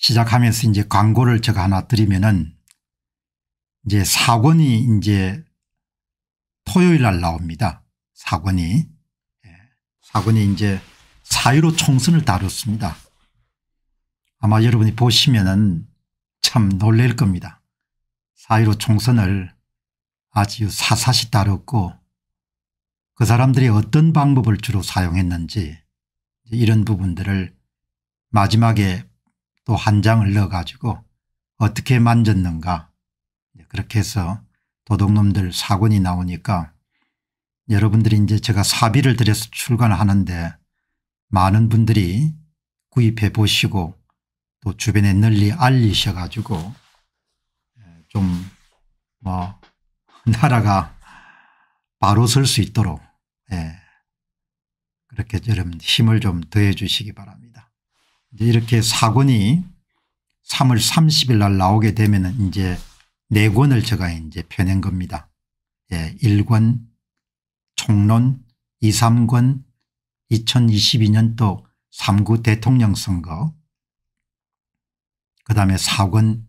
시작하면서 이제 광고를 제가 하나 드리면은 이제 사권이 이제 토요일 날 나옵니다. 사권이. 예. 사권이 이제 사유로 총선을 다뤘습니다. 아마 여러분이 보시면은 참 놀랄 겁니다. 4.15 총선을 아주 사사시 다뤘고 그 사람들이 어떤 방법을 주로 사용했는지 이런 부분들을 마지막에 또한 장을 넣어가지고 어떻게 만졌는가 그렇게 해서 도둑놈들 사건이 나오니까 여러분들이 이제 제가 사비를 들여서 출간하는데 많은 분들이 구입해 보시고 또 주변에 널리 알리셔 가지고 예, 좀뭐 나라가 바로 설 수 있도록 예. 그렇게 여러분 힘을 좀 더해 주시기 바랍니다. 이렇게 사권이 3월 30일 날 나오게 되면 이제 네 권을 제가 이제 펴낸 겁니다. 예, 1권 총론 2, 3권 2022년도 3구 대통령 선거 그 다음에 4권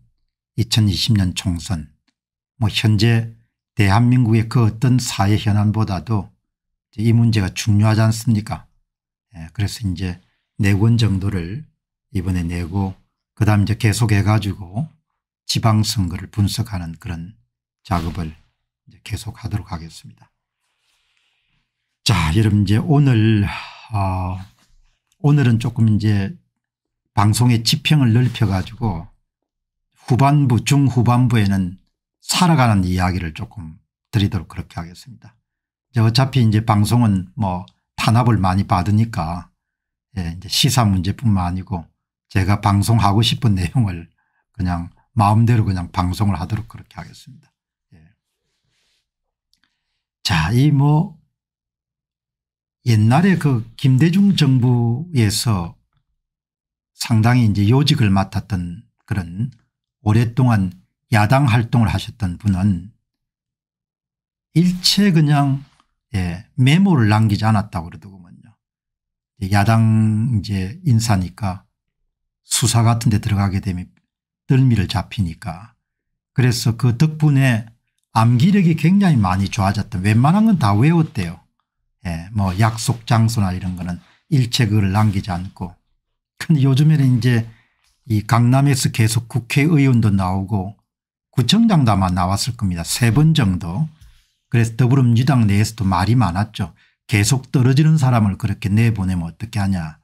2020년 총선 뭐 현재 대한민국의 그 어떤 사회 현안보다도 이 문제가 중요하지 않습니까 예, 그래서 이제 네 권 정도를 이번에 내고 그 다음 이제 계속해 가지고 지방선거를 분석하는 그런 작업을 계속 하도록 하겠습니다. 자 여러분 이제 오늘 어, 오늘은 조금 이제 방송의 지평을 넓혀 가지고 후반부 중후반부에는 살아가는 이야기를 조금 드리도록 그렇게 하겠습니다. 이제 어차피 이제 방송은 뭐 탄압을 많이 받으니까 예, 이제 시사 문제뿐만 아니고 제가 방송하고 싶은 내용을 그냥 마음대로 그냥 방송을 하도록 그렇게 하겠습니다. 예. 자, 이 뭐 옛날에 그 김대중 정부에서 상당히 이제 요직을 맡았던 그런 오랫동안 야당 활동을 하셨던 분은 일체 그냥 예, 메모를 남기지 않았다고 그러더군요. 야당 이제 인사니까 수사 같은 데 들어가게 되면 덜미를 잡히니까 그래서 그 덕분에 암기력이 굉장히 많이 좋아졌던 웬만한 건 다 외웠대요. 예, 뭐 약속 장소나 이런 거는 일체 글을 남기지 않고 근데 요즘에는 이제 이 강남에서 계속 국회의원도 나오고 구청장도 아마 나왔을 겁니다. 세 번 정도. 그래서 더불어민주당 내에서도 말이 많았죠. 계속 떨어지는 사람을 그렇게 내보내면 어떻게 하냐.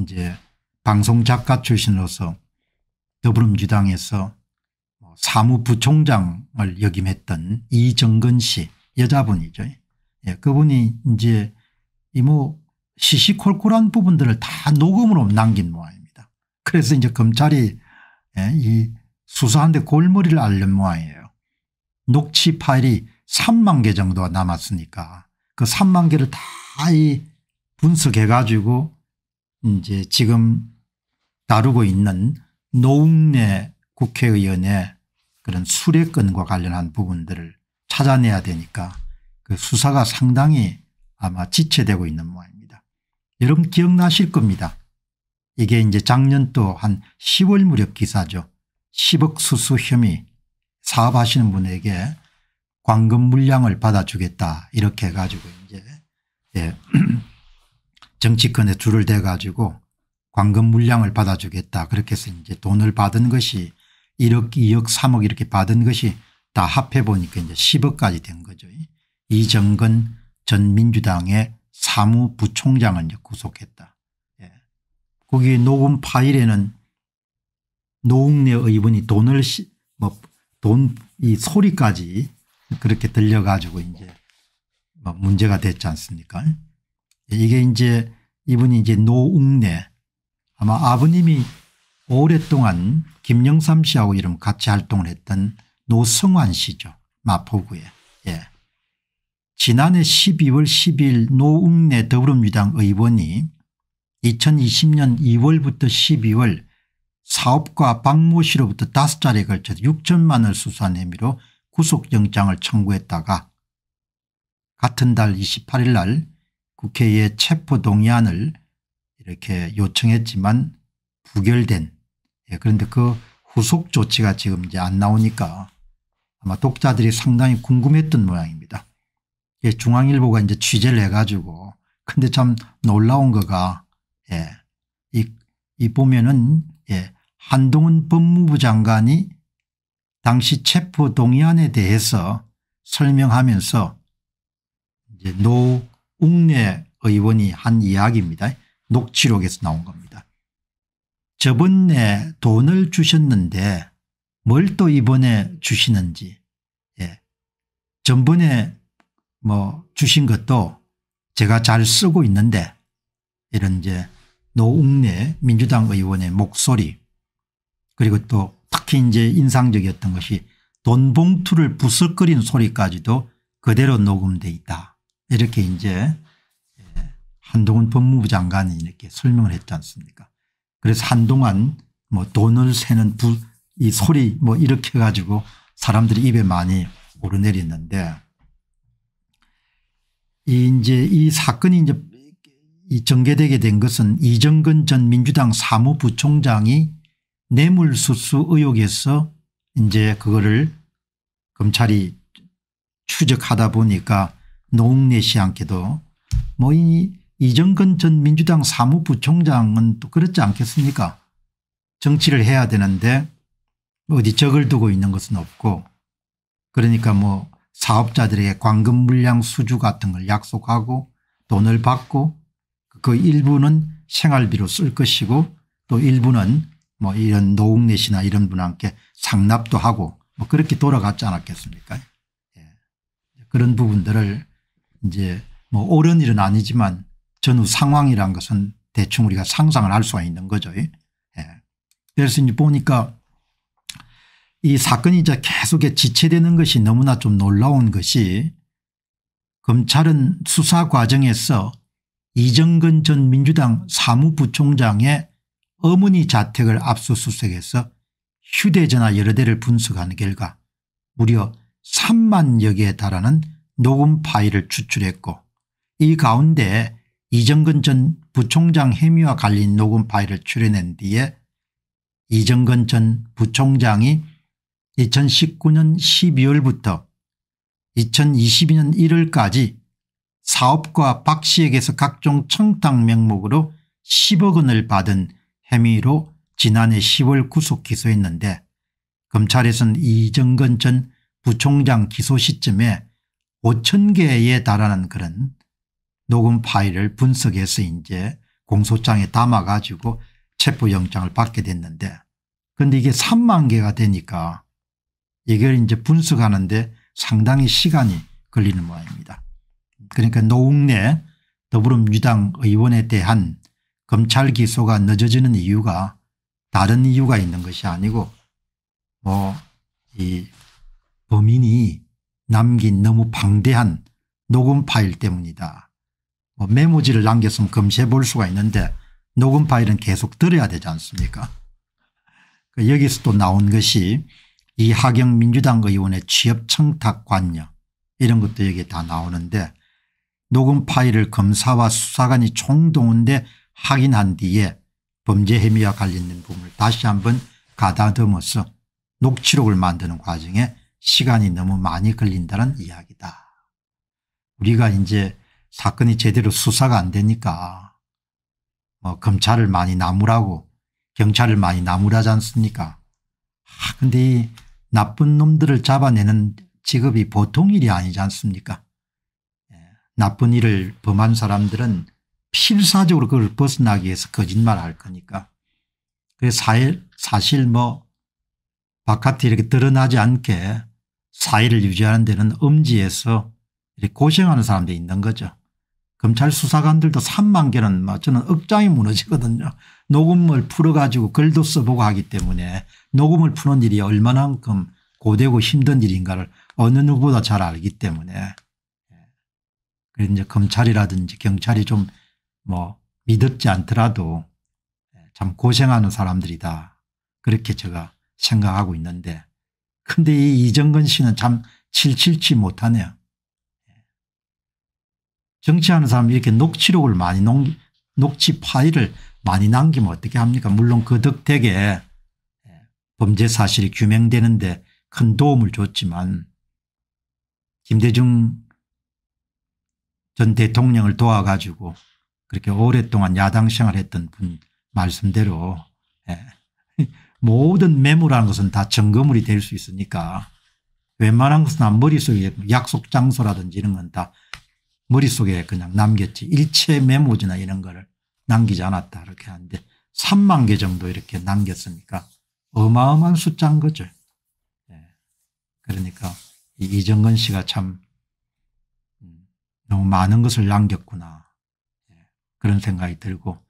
이제 방송작가 출신으로서 더불어민주당에서 뭐 사무부총장을 역임했던 이정근 씨 여자분이죠. 예, 그분이 이제 이뭐 시시콜콜한 부분들을 다 녹음으로 남긴 모양입니다. 그래서 이제 검찰이 예, 이 수사한데 골머리를 앓는 모양이에요. 녹취 파일이 3만 개 정도가 남았으니까 그 3만 개를 다 이 분석해 가지고 이제 지금 다루고 있는 노웅래 국회의원의 그런 수례권과 관련한 부분들을 찾아내야 되니까 그 수사가 상당히 아마 지체되고 있는 모양입니다. 여러분 기억나실 겁니다. 이게 이제 작년 또 한 10월 무렵 기사죠. 10억 수수 혐의 사업하시는 분에게 광금 물량을 받아주겠다 이렇게 해가지고 이제 예 정치권에 줄을 대가지고 광금 물량을 받아주겠다. 그렇게 해서 이제 돈을 받은 것이 1억 2억 3억 이렇게 받은 것이 다 합해보니까 이제 10억까지 된 거죠. 이정근 전 민주당의 사무부총장을 구속했다. 예. 거기 녹음 파일에는 노웅래 의원이 돈을 뭐 돈 이 소리까지 그렇게 들려가지고 이제 뭐 문제가 됐지 않습니까? 이게 이제 이분이 이제 노웅래 아마 아버님이 오랫동안 김영삼 씨하고 이름 같이 활동을 했던 노성환 씨죠. 마포구에. 예. 지난해 12월 10일 노웅래 더불어민주당 의원이 2020년 2월부터 12월 사업과 박모 씨로부터 다섯 자리에 걸쳐 6천만 을 수수한 혐의로 구속영장을 청구했다가 같은 달 28일 날 국회에 체포동의안을 이렇게 요청했지만 부결된 예, 그런데 그 후속 조치가 지금 이제 안 나오니까 아마 독자들이 상당히 궁금했던 모양입니다. 예, 중앙일보가 이제 취재를 해가지고 근데 참 놀라운 거가 예, 이, 이 보면은 예, 한동훈 법무부 장관이 당시 체포 동의안에 대해서 설명하면서 이제 노 웅래 의원이 한 이야기입니다. 녹취록에서 나온 겁니다. 저번에 돈을 주셨는데 뭘 또 이번에 주시는지 예. 전번에 뭐 주신 것도 제가 잘 쓰고 있는데 이런 이제 노웅래 민주당 의원의 목소리 그리고 또 특히 이제 인상적이었던 것이 돈 봉투를 부슬거린 소리까지도 그대로 녹음돼 있다. 이렇게 이제 한동훈 법무부 장관이 이렇게 설명을 했지 않습니까 그래서 한동안 뭐 돈을 세는 부, 이 소리 뭐 이렇게 가지고 사람들이 입에 많이 오르내리는데 이 이제 이 사건이 이제 이 전개되게 된 것은 이정근 전 민주당 사무부총장이 뇌물수수 의혹에서 이제 그거를 검찰이 추적하다 보니까 노웅래 않게도 뭐이 이정근 전 민주당 사무부총장은 또 그렇지 않겠습니까 정치를 해야 되는데 어디 적을 두고 있는 것은 없고 그러니까 뭐 사업자들에게 광금 물량 수주 같은 걸 약속하고 돈을 받고 그 일부는 생활비로 쓸 것이고 또 일부는 뭐 이런 노웅래시나 이런 분한테 상납도 하고 뭐 그렇게 돌아갔지 않았겠습니까 예. 그런 부분들을 이제 뭐 옳은 일은 아니지만 전후 상황이란 것은 대충 우리가 상상을 할 수가 있는 거죠. 예. 그래서 이제 보니까 이 사건이 이제 계속 지체되는 것이 너무나 좀 놀라운 것이 검찰은 수사 과정에서 이정근 전 민주당 사무부총장의 어머니 자택을 압수수색해서 휴대전화 여러 대를 분석한 결과 무려 3만여 개에 달하는 녹음 파일을 추출했고 이 가운데 이정근 전 부총장 혐의와 관련 녹음 파일을 출연한 뒤에 이정근 전 부총장이 2019년 12월부터 2022년 1월까지 사업과 박 씨에게서 각종 청탁 명목으로 10억 원을 받은 혐의로 지난해 10월 구속 기소했는데 검찰에서는 이정근 전 부총장 기소 시점에 5천 개에 달하는 그런 녹음 파일을 분석해서 이제 공소장에 담아가지고 체포영장을 받게 됐는데 그런데 이게 3만 개가 되니까 이걸 이제 분석하는데 상당히 시간이 걸리는 모양입니다. 그러니까 노웅래 더불어민주당 의원에 대한 검찰 기소가 늦어지는 이유가 다른 이유가 있는 것이 아니고 뭐이 범인이 남긴 너무 방대한 녹음 파일 때문이다. 뭐 메모지를 남겼으면 검색해 볼 수가 있는데 녹음 파일은 계속 들어야 되지 않습니까 그 여기서 또 나온 것이 이하경 민주당 의원의 취업 청탁 관여 이런 것도 여기에 다 나오는데 녹음 파일을 검사와 수사관이 총동원돼 확인한 뒤에 범죄 혐의와 관련된 부분을 다시 한번 가다듬어서 녹취록을 만드는 과정에 시간이 너무 많이 걸린다는 이야기다. 우리가 이제 사건이 제대로 수사가 안 되니까 뭐 검찰을 많이 나무라고 경찰을 많이 나무라지 않습니까 아 근데 이 나쁜 놈들을 잡아내는 직업이 보통 일이 아니지 않습니까 예, 나쁜 일을 범한 사람들은 필사적으로 그걸 벗어나기 위해서 거짓말할 거니까 사일, 사실 뭐 바깥에 이렇게 드러나지 않게 사회를 유지하는 데는 엄지에서 고생하는 사람들이 있는 거죠. 검찰 수사관들도 3만 개는 뭐 저는 억장이 무너지거든요. 녹음을 풀어가지고 글도 써보고 하기 때문에 녹음을 푸는 일이 얼마만큼 고되고 힘든 일인가를 어느 누구보다 잘 알기 때문에 예. 그래서 이제 검찰이라든지 경찰이 좀 뭐 믿었지 않더라도 예, 참 고생하는 사람들이다 그렇게 제가 생각하고 있는데 근데 이 이정근 씨는 참 칠칠치 못하네요. 정치하는 사람이 이렇게 녹취록을 많이 녹취 파일을 많이 남기면 어떻게 합니까 물론 그 덕택에 예, 범죄 사실이 규명되는데 큰 도움을 줬지만 김대중 전 대통령을 도와가지고 그렇게 오랫동안 야당 생활했던 분 말씀대로 예, 모든 매물하는 것은 다 증거물이 될 수 있으니까 웬만한 것은 머릿속에 약속 장소라든지 이런 건다 머릿속에 그냥 남겼지 일체 메모지나 이런 거를 남기지 않았다 이렇게 하는데 3만 개 정도 이렇게 남겼으니까 어마어마한 숫자인 거죠. 예. 그러니까 이정근 씨가 참 음, 너무 많은 것을 남겼구나 예. 그런 생각이 들고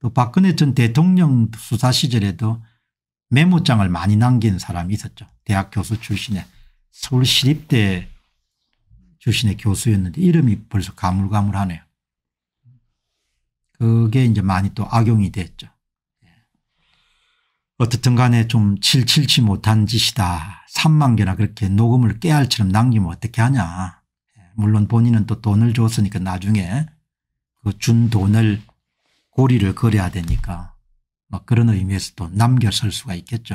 또 박근혜 전 대통령 수사 시절에도 메모장을 많이 남긴 사람이 있었죠. 대학 교수 출신의 서울시립대 출신의 교수였는데 이름이 벌써 가물가물하네요. 그게 이제 많이 또 악용이 됐죠. 예. 어떻든 간에 좀 칠칠치 못한 짓이다. 3만 개나 그렇게 녹음을 깨알처럼 남기면 어떻게 하냐. 예. 물론 본인은 또 돈을 줬으니까 나중에 그 준 돈을 고리를 걸어야 되니까 뭐 그런 의미에서 또 남겨설 수가 있겠죠.